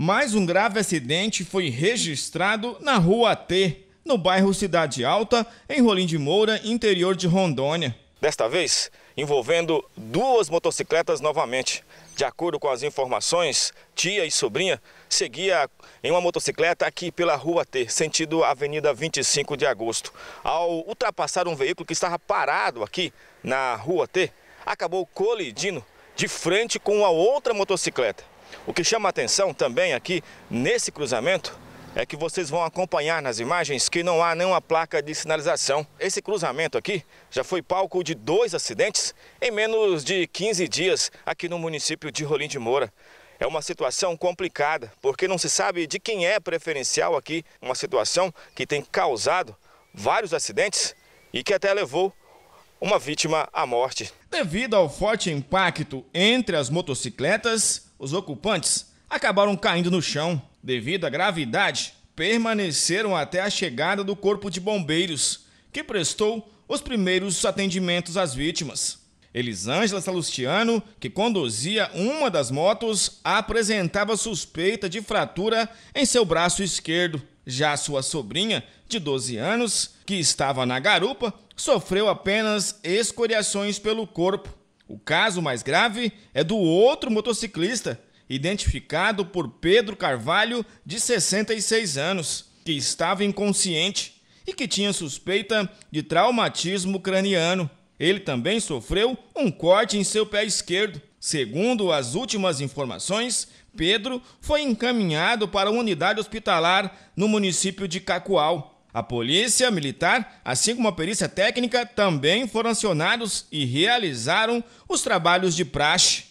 Mais um grave acidente foi registrado na Rua T, no bairro Cidade Alta, em Rolim de Moura, interior de Rondônia. Desta vez, envolvendo duas motocicletas novamente. De acordo com as informações, tia e sobrinha seguia em uma motocicleta aqui pela Rua T, sentido Avenida 25 de Agosto. Ao ultrapassar um veículo que estava parado aqui na Rua T, acabou colidindo de frente com a outra motocicleta. O que chama atenção também aqui nesse cruzamento é que vocês vão acompanhar nas imagens que não há nenhuma placa de sinalização. Esse cruzamento aqui já foi palco de dois acidentes em menos de 15 dias aqui no município de Rolim de Moura. É uma situação complicada, porque não se sabe de quem é preferencial aqui, uma situação que tem causado vários acidentes e que até levou uma vítima à morte. Devido ao forte impacto entre as motocicletas, os ocupantes acabaram caindo no chão. Devido à gravidade, permaneceram até a chegada do Corpo de Bombeiros, que prestou os primeiros atendimentos às vítimas. Elisângela Salustiano, que conduzia uma das motos, apresentava suspeita de fratura em seu braço esquerdo. Já sua sobrinha, de 12 anos, que estava na garupa, sofreu apenas escoriações pelo corpo. O caso mais grave é do outro motociclista, identificado por Pedro Carvalho, de 66 anos, que estava inconsciente e que tinha suspeita de traumatismo craniano. Ele também sofreu um corte em seu pé esquerdo. Segundo as últimas informações, Pedro foi encaminhado para uma unidade hospitalar no município de Cacoal. A polícia militar, assim como a perícia técnica, também foram acionados e realizaram os trabalhos de praxe.